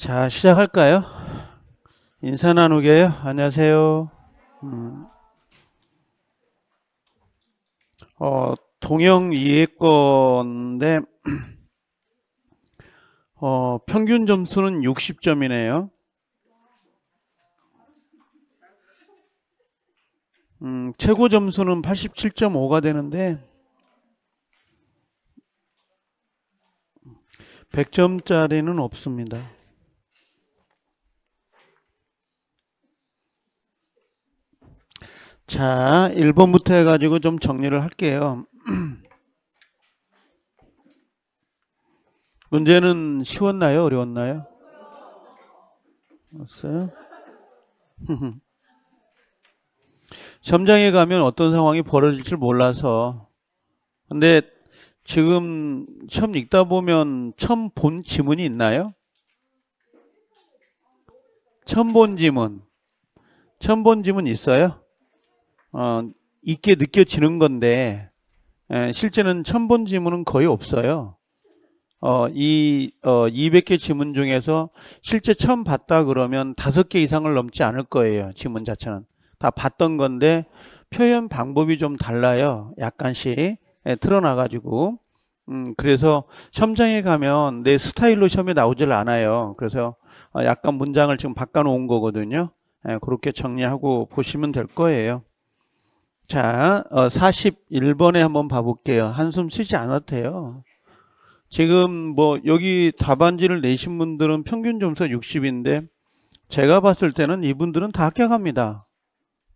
자, 시작할까요? 인사 나누게요. 안녕하세요. 음. 어, 동영 이해 건데 어, 평균 점수는 60점이네요. 음, 최고 점수는 87.5가 되는데 100점짜리는 없습니다. 자, 1번부터 해가지고 좀 정리를 할게요. 문제는 쉬웠나요? 어려웠나요? 없어요 점장에 가면 어떤 상황이 벌어질지 몰라서 근데 지금 처음 읽다 보면 처음 본 지문이 있나요? 처음 본 지문 처음 본 지문 있어요? 어, 있게 느껴지는 건데 에, 예, 실제는 천본 지문은 거의 없어요. 어, 이 어, 200개 지문 중에서 실제 처음 봤다 그러면 다섯 개 이상을 넘지 않을 거예요. 지문 자체는 다 봤던 건데 표현 방법이 좀 달라요. 약간씩 에, 예, 틀어놔가지고 음, 그래서 첨장에 가면 내 스타일로 시험에 나오질 않아요. 그래서 어, 약간 문장을 지금 바꿔놓은 거거든요. 에, 예, 그렇게 정리하고 보시면 될 거예요. 자, 어, 41번에 한번 봐볼게요. 한숨 쉬지 않아도 돼요. 지금 뭐 여기 답안지를 내신 분들은 평균 점수 60인데 제가 봤을 때는 이분들은 다 합격합니다.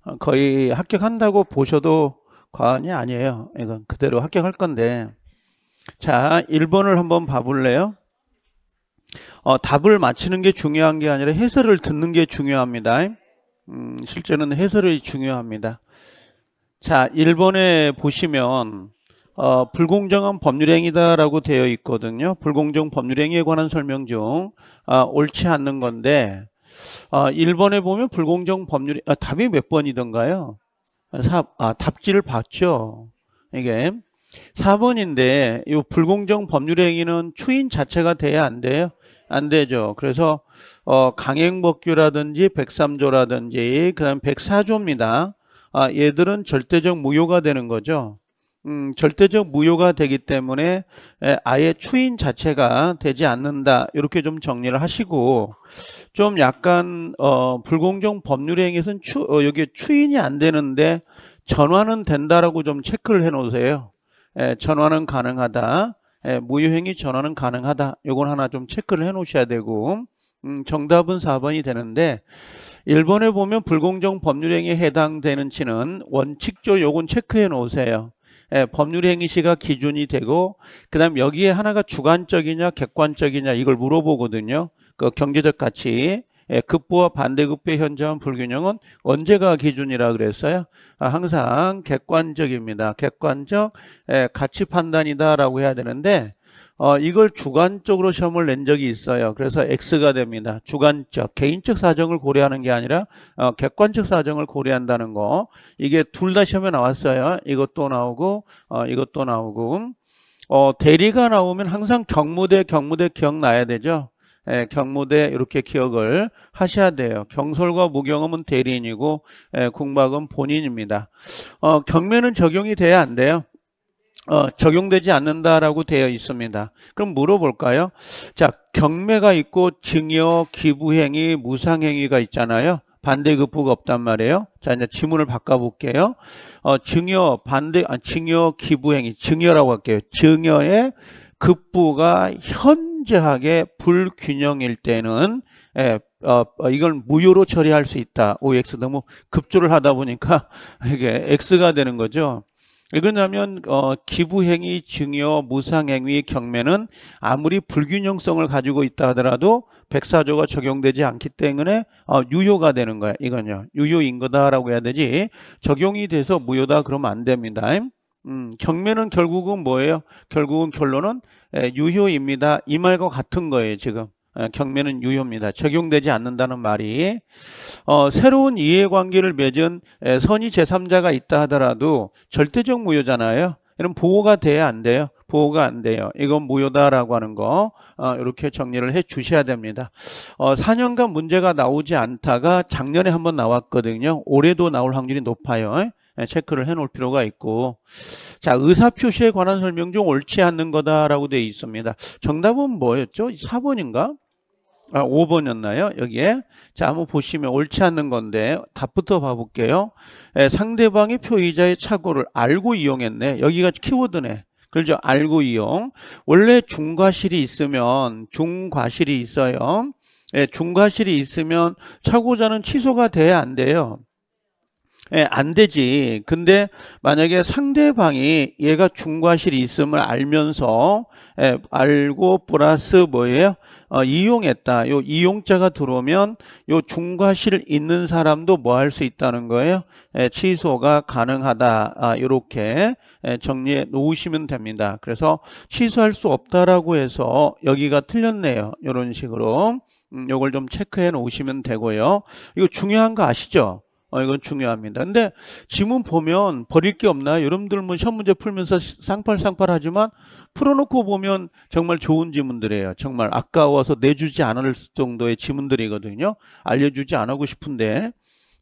어, 거의 합격한다고 보셔도 과언이 아니에요. 이건 그대로 합격할 건데 자 1번을 한번 봐볼래요? 어, 답을 맞히는 게 중요한 게 아니라 해설을 듣는 게 중요합니다. 음, 실제는 해설이 중요합니다. 자, 일번에 보시면 어, 불공정한 법률행위다라고 되어 있거든요. 불공정 법률행위에 관한 설명 중 아, 옳지 않는 건데 어, 아, 일번에 보면 불공정 법률 아, 답이 몇 번이던가요? 사, 아, 답지를 봤죠. 이게 4번인데 이 불공정 법률행위는 추인 자체가 돼야 안 돼요. 안 되죠. 그래서 어, 강행법규라든지 103조라든지 그다음 104조입니다. 아, 얘들은 절대적 무효가 되는 거죠. 음, 절대적 무효가 되기 때문에 에, 아예 추인 자체가 되지 않는다 이렇게 좀 정리를 하시고 좀 약간 어, 불공정 법률에 행해서는 추, 어, 여기 추인이 안 되는데 전환은 된다라고 좀 체크를 해 놓으세요 에, 전환은 가능하다 에, 무효행위 전환은 가능하다 요건 하나 좀 체크를 해 놓으셔야 되고 음, 정답은 4번이 되는데 일본에 보면 불공정 법률행위에 해당되는 치는 원칙적으로 요건 체크해 놓으세요. 예, 법률행위시가 기준이 되고 그 다음 여기에 하나가 주관적이냐 객관적이냐 이걸 물어보거든요. 그 경제적 가치 예, 급부와 반대급부의 현저한 불균형은 언제가 기준이라 그랬어요? 아, 항상 객관적입니다. 객관적 예, 가치 판단이다라고 해야 되는데 어, 이걸 주관적으로 시험을 낸 적이 있어요. 그래서 X가 됩니다. 주관적, 개인적 사정을 고려하는 게 아니라 어, 객관적 사정을 고려한다는 거. 이게 둘 다 시험에 나왔어요. 이것도 나오고 어, 이것도 나오고 어, 대리가 나오면 항상 경무대, 경무대 기억나야 되죠. 예, 경무대 이렇게 기억을 하셔야 돼요. 경솔과 무경험은 대리인이고 예, 국막은 본인입니다. 어, 경매는 적용이 돼야 안 돼요. 어, 적용되지 않는다라고 되어 있습니다. 그럼 물어볼까요? 자, 경매가 있고 증여, 기부행위, 무상행위가 있잖아요. 반대급부가 그 없단 말이에요. 자, 이제 지문을 바꿔볼게요. 어, 증여, 반대, 아, 증여, 기부행위, 증여라고 할게요. 증여의 급부가 그 현저하게 불균형일 때는 예, 어, 어, 이걸 무효로 처리할 수 있다. OX 너무 급조를 하다 보니까 이게 X가 되는 거죠. 이거냐면 어, 기부행위, 증여, 무상행위, 경매는 아무리 불균형성을 가지고 있다 하더라도 백사조가 적용되지 않기 때문에 어, 유효가 되는 거야. 이건요. 유효인 거다라고 해야 되지. 적용이 돼서 무효다 그러면 안 됩니다. 음, 경매는 결국은 뭐예요? 결국은 결론은 에, 예, 유효입니다. 이 말과 같은 거예요, 지금. 어, 경매는 유효입니다. 적용되지 않는다는 말이 어, 새로운 이해관계를 맺은 선의 제3자가 있다 하더라도 절대적 무효잖아요. 이런 보호가 돼야 안 돼요. 보호가 안 돼요. 이건 무효다라고 하는 거 어, 이렇게 정리를 해 주셔야 됩니다. 어, 4년간 문제가 나오지 않다가 작년에 한번 나왔거든요. 올해도 나올 확률이 높아요. 체크를 해 놓을 필요가 있고 자 의사표시에 관한 설명 중 옳지 않는 거다라고 되어 있습니다 정답은 뭐였죠? 4번인가? 아, 5번이었나요? 여기에. 자, 한번 보시면 옳지 않는 건데 답부터 봐볼게요. 에, 예, 상대방이 표이자의 착오를 알고 이용했네. 여기가 키워드네. 그렇죠? 알고 이용. 원래 중과실이 있으면 중과실이 있어요. 에, 예, 중과실이 있으면 착오자는 취소가 돼야 안 돼요. 예, 안 되지. 근데 만약에 상대방이 얘가 중과실이 있음을 알면서 예, 알고 플러스 뭐예요? 어, 이용했다. 요 이용자가 들어오면 요 중과실 있는 사람도 뭐 할 수 있다는 거예요? 에, 예, 취소가 가능하다. 아, 이렇게 정리해 놓으시면 됩니다. 그래서 취소할 수 없다라고 해서 여기가 틀렸네요. 이런 식으로 음, 요걸 좀 체크해 놓으시면 되고요. 이거 중요한 거 아시죠? 어, 이건 중요합니다. 근데 지문 보면 버릴 게 없나요? 여러분들 뭐 시험 문제 풀면서 쌍팔쌍팔 하지만 풀어놓고 보면 정말 좋은 지문들이에요. 정말 아까워서 내주지 않을 정도의 지문들이거든요. 알려주지 않고 싶은데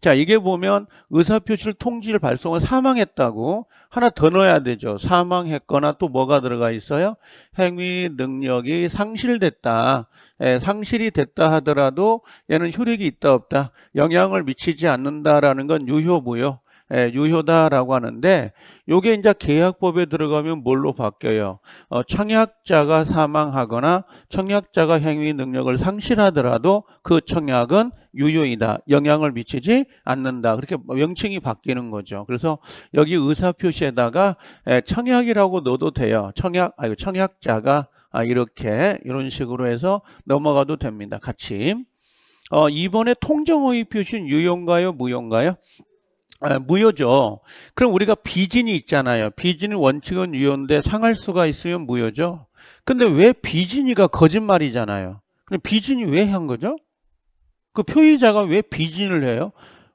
자, 이게 보면 의사표시를 통지를 발송을 사망했다고 하나 더 넣어야 되죠. 사망했거나 또 뭐가 들어가 있어요? 행위 능력이 상실됐다. 예, 상실이 됐다 하더라도 얘는 효력이 있다 없다. 영향을 미치지 않는다라는 건 유효무효. 예, 유효다라고 하는데 요게 이제 계약법에 들어가면 뭘로 바뀌어요? 어, 청약자가 사망하거나 청약자가 행위 능력을 상실하더라도 그 청약은 유효이다. 영향을 미치지 않는다. 그렇게 명칭이 바뀌는 거죠. 그래서 여기 의사표시에다가 예, 청약이라고 넣어도 돼요. 청약, 아유, 청약자가 아, 이렇게 이런 식으로 해서 넘어가도 됩니다. 같이. 어, 이번에 통정호의 표시는 유효인가요? 무효인가요? 아, 무효죠. 그럼 우리가 비진이 있잖아요. 비진 원칙은 유효인데 상할 수가 있으면 무효죠. 근데 왜 비진이가 거짓말이잖아요. 그럼 비진이 왜 한 거죠? 그 표의자가 왜 비진을 해요?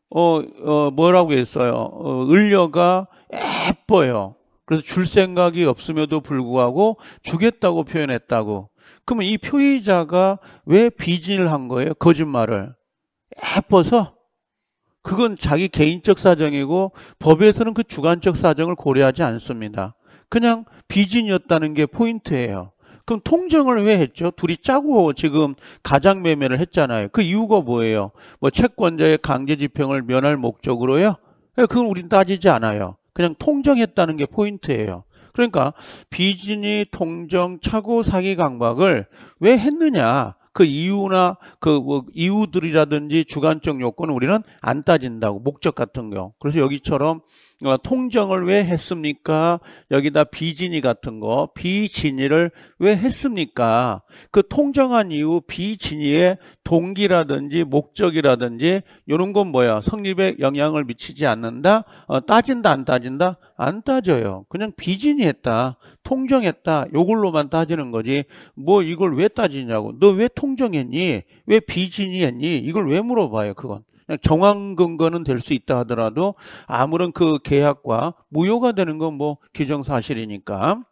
어, 어 뭐라고 했어요? 어, 을려가 예뻐요. 그래서 줄 생각이 없음에도 불구하고 주겠다고 표현했다고. 그러면 이 표의자가 왜 비진을 한 거예요? 거짓말을. 예뻐서? 그건 자기 개인적 사정이고 법에서는 그 주관적 사정을 고려하지 않습니다. 그냥 비진이었다는 게 포인트예요. 그럼 통정을 왜 했죠? 둘이 짜고 지금 가장 매매를 했잖아요. 그 이유가 뭐예요? 뭐 채권자의 강제 집행을 면할 목적으로요? 예, 그건 우린 따지지 않아요. 그냥 통정했다는 게 포인트예요. 그러니까 비진이 통정 차고 사기 강박을 왜 했느냐? 그 이유나 그뭐 이유들이라든지 주관적 요건은 우리는 안 따진다고 목적 같은 경우. 그래서 여기처럼 어, 통정을 왜 했습니까? 여기다 비진이 같은 거 비진이를 왜 했습니까? 그 통정한 이후 비진이의 동기라든지 목적이라든지 이런 건 뭐야? 성립에 영향을 미치지 않는다? 어, 따진다 안 따진다? 안 따져요. 그냥 비진이 했다. 통정했다. 요걸로만 따지는 거지. 뭐 이걸 왜 따지냐고. 너 왜 통정했니? 왜 비진이 했니? 이걸 왜 물어봐요. 그건. 정항 근거는 될 수 있다 하더라도 아무런 그 계약과 무효가 되는 건 뭐 기정사실이니까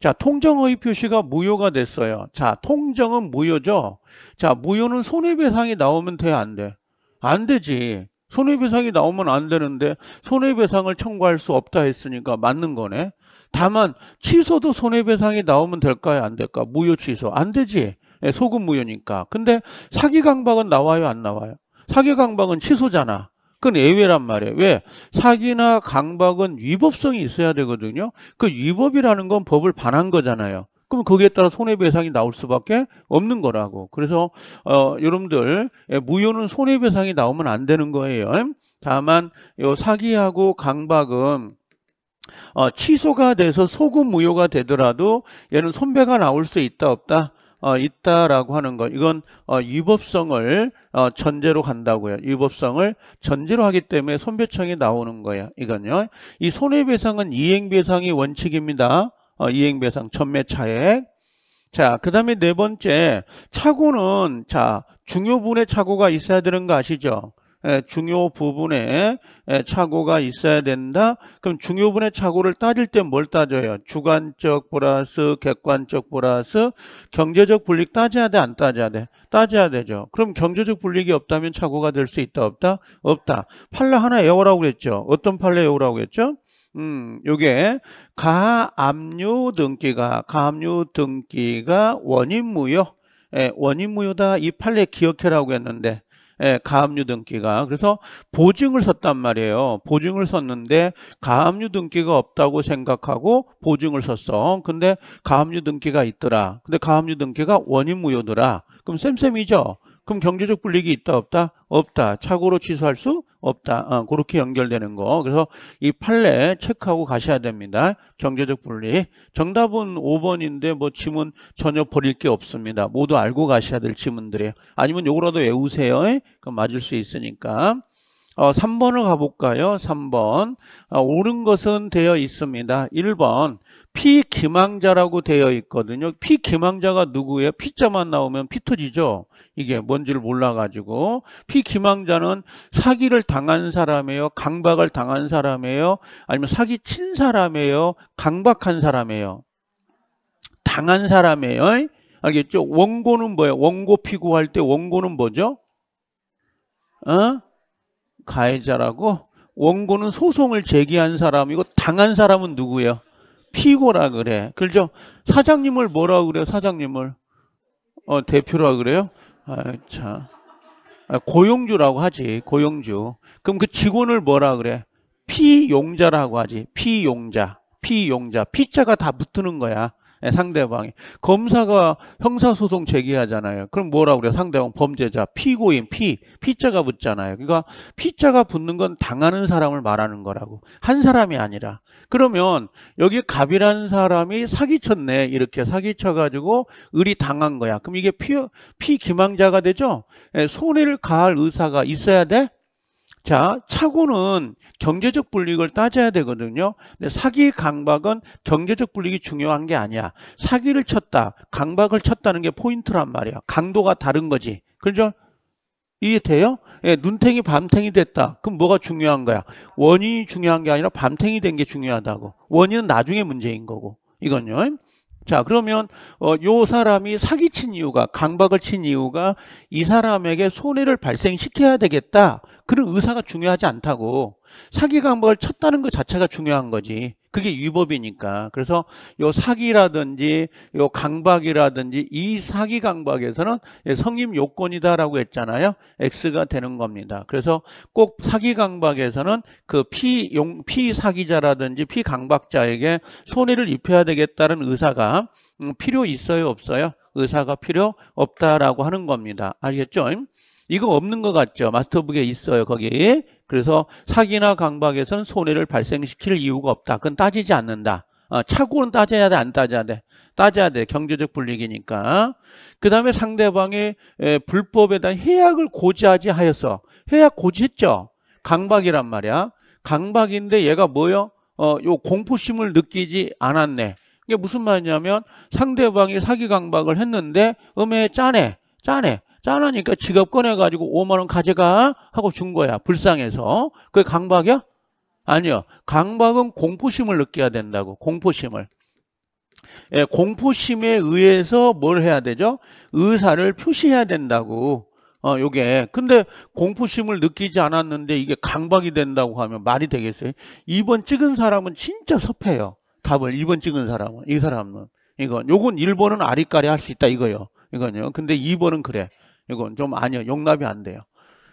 자, 통정의 표시가 무효가 됐어요. 자, 통정은 무효죠. 자, 무효는 손해배상이 나오면 돼, 안 돼? 안 되지. 손해배상이 나오면 안 되는데 손해배상을 청구할 수 없다 했으니까 맞는 거네. 다만 취소도 손해배상이 나오면 될까요? 안 될까? 무효 취소. 안 되지. 예, 소급 무효니까. 근데 사기 강박은 나와요? 안 나와요? 사기 강박은 취소잖아. 그건 예외란 말이에요. 왜? 사기나 강박은 위법성이 있어야 되거든요. 그 위법이라는 건 법을 반한 거잖아요. 그럼 거기에 따라 손해배상이 나올 수밖에 없는 거라고. 그래서 어, 여러분들 예, 무효는 손해배상이 나오면 안 되는 거예요. 다만 요 사기하고 강박은 어, 취소가 돼서 소급 무효가 되더라도 얘는 손배가 나올 수 있다 없다 어, 있다라고 하는 거 이건 어, 위법성을 어, 전제로 간다고요. 위법성을 전제로 하기 때문에 손배청이 나오는 거야 이건요. 이 손해배상은 이행배상이 원칙입니다. 어, 이행배상 전매차액. 자, 그 다음에 네 번째 차고는 자 중요분의 차고가 있어야 되는 거 아시죠? 예, 중요 부분에 예, 착오가 있어야 된다. 그럼 중요 부분의 착오를 따질 때 뭘 따져요? 주관적 보라스 객관적 보라스 경제적 불릭 따져야 돼? 안 따져야 돼? 따져야 되죠. 그럼 경제적 불릭이 없다면 착오가 될 수 있다? 없다? 없다. 팔라 하나 에우라고 그랬죠. 어떤 팔라 에우라고 그랬죠? 음, 요게 가압류 등기가 가압류 등기가 원인 무효. 예, 원인 무효다. 이 판례 기억해라고 했는데 예, 가압류 등기가 그래서 보증을 썼단 말이에요 보증을 썼는데 가압류 등기가 없다고 생각하고 보증을 썼어 근데 가압류 등기가 있더라 근데 가압류 등기가 원인 무효더라 그럼 쌤쌤이죠 그럼 경제적 불리기 있다 없다? 없다. 착오로 취소할 수 없다. 어, 그렇게 연결되는 거. 그래서 이 판례 체크하고 가셔야 됩니다. 경제적 분리. 정답은 5번인데 뭐 지문 전혀 버릴 게 없습니다. 모두 알고 가셔야 될 지문들이에요. 아니면 요거라도 외우세요. 예? 그럼 맞을 수 있으니까. 어, 3번을 가볼까요? 3번. 어, 아, 옳은 것은 되어 있습니다. 1번. 피기망자라고 되어 있거든요. 피기망자가 누구예요? 피자만 나오면 피터지죠. 이게 뭔지를 몰라가지고. 피기망자는 사기를 당한 사람이에요? 강박을 당한 사람이에요? 아니면 사기 친 사람이에요? 강박한 사람이에요? 당한 사람이에요? 알겠죠? 원고는 뭐예요? 원고 피고할 때 원고는 뭐죠? 어? 가해자라고 원고는 소송을 제기한 사람이고 당한 사람은 누구예요? 피고라 그래. 그죠? 렇 사장님을 뭐라 그래요? 사장님을 어, 대표라 그래요? 아, 참. 아, 고용주라고 하지. 고용주. 그럼 그 직원을 뭐라 그래? 피용자라고 하지. 피용자. 피용자. 피자가 다 붙는 거야. 예, 상대방이 검사가 형사소송 제기하잖아요. 그럼 뭐라고 그래요? 상대방 범죄자 피고인 피 피자가 붙잖아요. 그러니까 피자가 붙는 건 당하는 사람을 말하는 거라고 한 사람이 아니라 그러면 여기 갑이라는 사람이 사기쳤네 이렇게 사기쳐가지고 을이 당한 거야. 그럼 이게 피, 피 기망자가 되죠. 예, 손해를 가할 의사가 있어야 돼? 자, 차고는 경제적 불이익을 따져야 되거든요. 근데 사기 강박은 경제적 불이익이 중요한 게 아니야. 사기를 쳤다, 강박을 쳤다는 게 포인트란 말이야. 강도가 다른 거지. 그죠? 이해돼요? 예, 눈탱이 밤탱이 됐다. 그럼 뭐가 중요한 거야? 원인이 중요한 게 아니라 밤탱이 된 게 중요하다고. 원인은 나중에 문제인 거고. 이건요. 자 그러면 어, 요 사람이 사기친 이유가 강박을 친 이유가 이 사람에게 손해를 발생시켜야 되겠다 그런 의사가 중요하지 않다고 사기 강박을 쳤다는 것 자체가 중요한 거지 그게 위법이니까 그래서 요 사기라든지 요 강박이라든지 이 사기 강박에서는 예, 성립 요건이다라고 했잖아요 X가 되는 겁니다 그래서 꼭 사기 강박에서는 그 피용 피사기자라든지 피강박자에게 손해를 입혀야 되겠다는 의사가 음, 필요 있어요 없어요 의사가 필요 없다라고 하는 겁니다 알겠죠? 이거 없는 것 같죠? 마스터북에 있어요, 거기. 그래서 사기나 강박에선 손해를 발생시킬 이유가 없다. 그건 따지지 않는다. 어, 착오는 따져야 돼, 안 따져야 돼? 따져야 돼. 경제적 불리기니까그 다음에 상대방의 에, 불법에 대한 해약을 고지하지 하였어. 해약 고지했죠? 강박이란 말이야. 강박인데 얘가 뭐요? 어, 요 공포심을 느끼지 않았네. 이게 무슨 말이냐면 상대방이 사기 강박을 했는데 음에 짜네. 짜네. 짜나니까 지갑 꺼내가지고 5만 원 가져가 하고 준 거야. 불쌍해서. 그게 강박이야? 아니요. 강박은 공포심을 느껴야 된다고. 공포심을. 예, 공포심에 의해서 뭘 해야 되죠? 의사를 표시해야 된다고. 어, 요게. 근데 공포심을 느끼지 않았는데 이게 강박이 된다고 하면 말이 되겠어요? 2번 찍은 사람은 진짜 섭해요. 답을 2번 찍은 사람은. 이 사람은. 이건. 요건 1번은 아리까리 할 수 있다 이거요. 이건요. 근데 2번은 그래. 이건 좀 아니요. 용납이 안 돼요.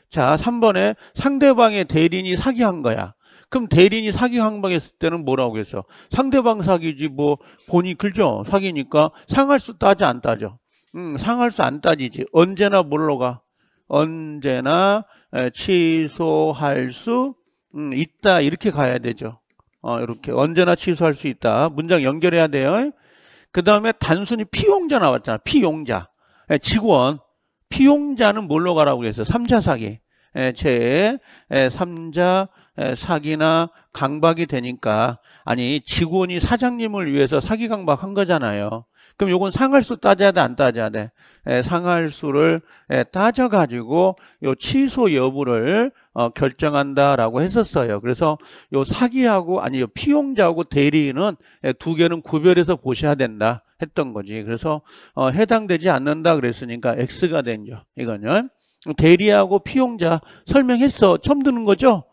자, 3번에 상대방의 대리인이 사기한 거야. 그럼 대리인이 사기한 방 했을 때는 뭐라고 했어? 상대방 사기지 뭐 본이 글죠. 사기니까 상할 수 따지 안 따져. 음, 상할 수 안 따지지. 언제나 뭘로 가? 언제나 취소할 수 음, 있다. 이렇게 가야 되죠. 어, 이렇게 언제나 취소할 수 있다. 문장 연결해야 돼요. 그 다음에 단순히 피용자 나왔잖아. 피용자. 직원. 피용자는 뭘로 가라고 그랬어요? 3자 사기. 예, 제 3자 예, 예, 사기나 강박이 되니까 아니 직원이 사장님을 위해서 사기 강박한 거잖아요. 그럼 요건 상할수 따져야 돼 안 따져야 돼? 에, 상할수를 에, 따져가지고 요 취소 여부를 어, 결정한다라고 했었어요. 그래서 요 사기하고 아니 요 피용자하고 대리인은 에, 두 개는 구별해서 보셔야 된다. 했던 거지. 그래서 어, 해당되지 않는다 그랬으니까 X가 된죠. 이거는 대리하고 피용자 설명했어. 처음 듣는 거죠?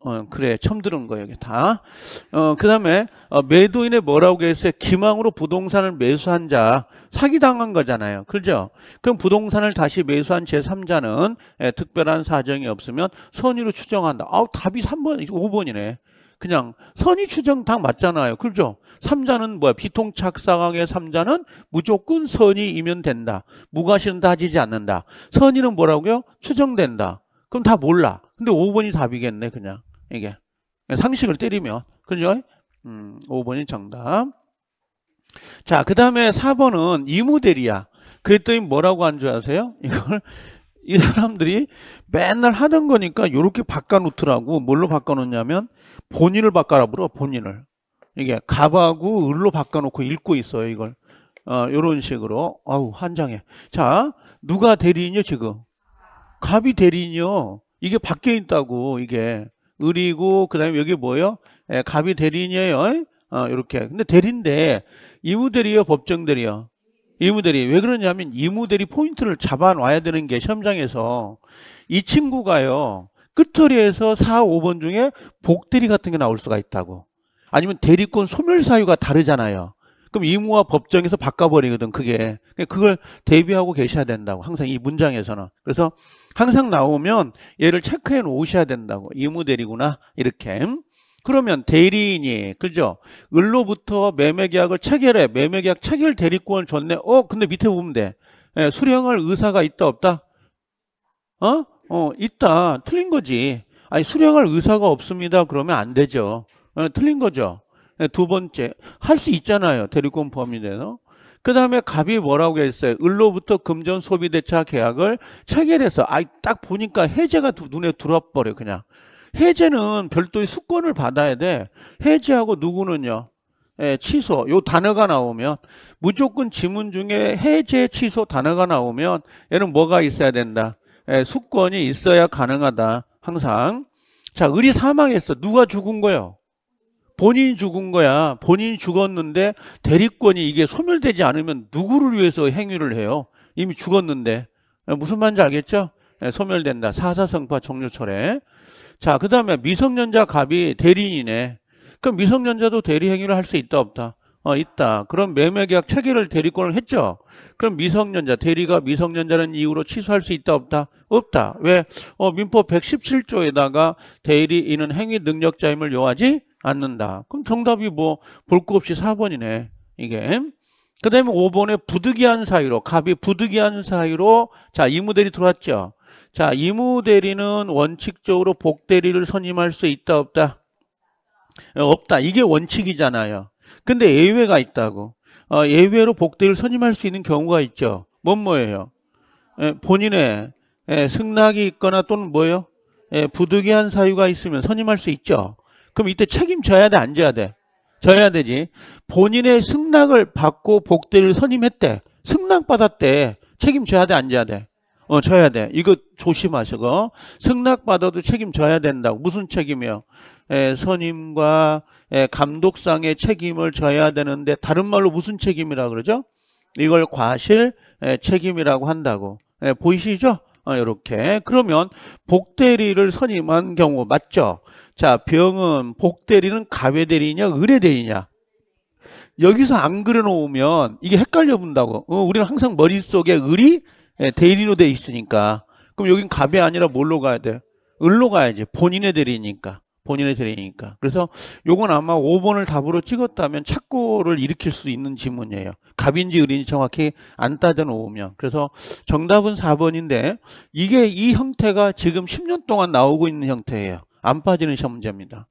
어, 그래. 처음 들은 거예요, 이게 다. 어, 그 다음에, 어, 매도인의 뭐라고 했어요? 기망으로 부동산을 매수한 자, 사기당한 거잖아요. 그죠? 그럼 부동산을 다시 매수한 제3자는 예, 특별한 사정이 없으면 선의로 추정한다. 아 답이 3번, 5번이네. 그냥 선의 추정 당 맞잖아요. 그렇죠? 삼자는 뭐야? 비통착 상황의 삼자는 무조건 선의이면 된다. 무과실은 따지지 않는다. 선의는 뭐라고요? 추정된다. 그럼 다 몰라. 근데 5번이 답이겠네, 그냥. 이게. 상식을 때리면. 그죠? 음, 5번이 정답. 자, 그 다음에 4번은 이모델이야. 그랬더니 뭐라고 한 줄 아세요? 이걸 이 사람들이 맨날 하던 거니까 이렇게 바꿔놓더라고. 뭘로 바꿔놓냐면 본인을 바꿔라 불어 본인을. 이게 갑하고 을로 바꿔놓고 읽고 있어요 이걸. 어, 이런 식으로 아우 한 장에. 자 누가 대리인이요 지금? 갑이 대리인이요. 이게 바뀌어 있다고 이게 을이고 그다음에 여기 뭐예요? 에, 예, 갑이 대리인이에요. 어, 이렇게. 근데 대리인데 이무대리요 법정대리요. 이무대리 왜 그러냐면 이무대리 포인트를 잡아놔야 되는 게 시험장에서 이 친구가요 끝처리에서 4, 5번 중에 복대리 같은 게 나올 수가 있다고 아니면 대리권 소멸 사유가 다르잖아요 그럼 이무와 법정에서 바꿔버리거든 그게 그러니까 그걸 대비하고 계셔야 된다고 항상 이 문장에서는 그래서 항상 나오면 얘를 체크해 놓으셔야 된다고 이무대리구나 이렇게 그러면 대리인이 그죠? 을로부터 매매계약을 체결해 매매계약 체결 대리권을 줬네. 어 근데 밑에 보면 돼. 예, 수령할 의사가 있다 없다? 어? 어 있다. 틀린 거지. 아니 수령할 의사가 없습니다. 그러면 안 되죠. 예, 틀린 거죠. 예, 두 번째 할 수 있잖아요. 대리권 범위 내서. 그 다음에 갑이 뭐라고 했어요? 을로부터 금전 소비대차 계약을 체결해서 아딱 보니까 해제가 눈에 들어와 버려 그냥. 해제는 별도의 수권을 받아야 돼. 해제하고 누구는요? 예, 취소. 요 단어가 나오면 무조건 지문 중에 해제, 취소 단어가 나오면 얘는 뭐가 있어야 된다. 예, 수권이 있어야 가능하다. 항상. 자, 을이 사망했어. 누가 죽은 거요? 본인이 죽은 거야. 본인이 죽었는데 대리권이 이게 소멸되지 않으면 누구를 위해서 행위를 해요? 이미 죽었는데. 예, 무슨 말인지 알겠죠? 예, 소멸된다. 사사성파 종료 철회. 자, 그 다음에 미성년자 갑이 대리인이네. 그럼 미성년자도 대리 행위를 할 수 있다 없다? 어, 있다. 그럼 매매계약 체결을 대리권을 했죠. 그럼 미성년자 대리가 미성년자는 이유로 취소할 수 있다 없다? 없다. 왜? 어, 민법 117조에다가 대리인은 행위 능력자임을 요하지 않는다. 그럼 정답이 뭐볼 거 없이 4번이네. 이게. 그 다음에 5번에 부득이한 사유로 갑이 부득이한 사유로 자 이무대리 들어왔죠. 자, 이무대리는 원칙적으로 복대리를 선임할 수 있다 없다? 어, 없다. 이게 원칙이잖아요. 근데 예외가 있다고. 어, 예외로 복대를 선임할 수 있는 경우가 있죠. 뭔 뭐예요? 에, 예, 본인의 에, 예, 승낙이 있거나 또는 뭐예요? 에, 예, 부득이한 사유가 있으면 선임할 수 있죠. 그럼 이때 책임져야 돼, 안 져야 돼? 져야 되지. 본인의 승낙을 받고 복대를 선임했대. 승낙 받았대. 책임져야 돼, 안 져야 돼? 어, 져야 돼. 이거 조심하시고. 승낙받아도 책임져야 된다고. 무슨 책임이요? 에, 예, 선임과 에, 예, 감독상의 책임을 져야 되는데, 다른 말로 무슨 책임이라 고 그러죠? 이걸 과실 에, 예, 책임이라고 한다고. 에, 보이시죠? 이렇게. 어, 그러면 복대리를 선임한 경우 맞죠? 자, 병은 복대리는 가외대리냐, 의뢰대리냐? 여기서 안 그려놓으면 이게 헷갈려 본다고. 어, 우리는 항상 머릿속에 의리, 예, 대리로 돼 있으니까. 그럼 여긴 갑이 아니라 뭘로 가야 돼? 을로 가야지. 본인의 대리니까. 본인의 대리니까. 그래서 요건 아마 5번을 답으로 찍었다면 착고를 일으킬 수 있는 지문이에요. 갑인지 을인지 정확히 안 따져놓으면. 그래서 정답은 4번인데 이게 이 형태가 지금 10년 동안 나오고 있는 형태예요. 안 빠지는 시험 문제입니다.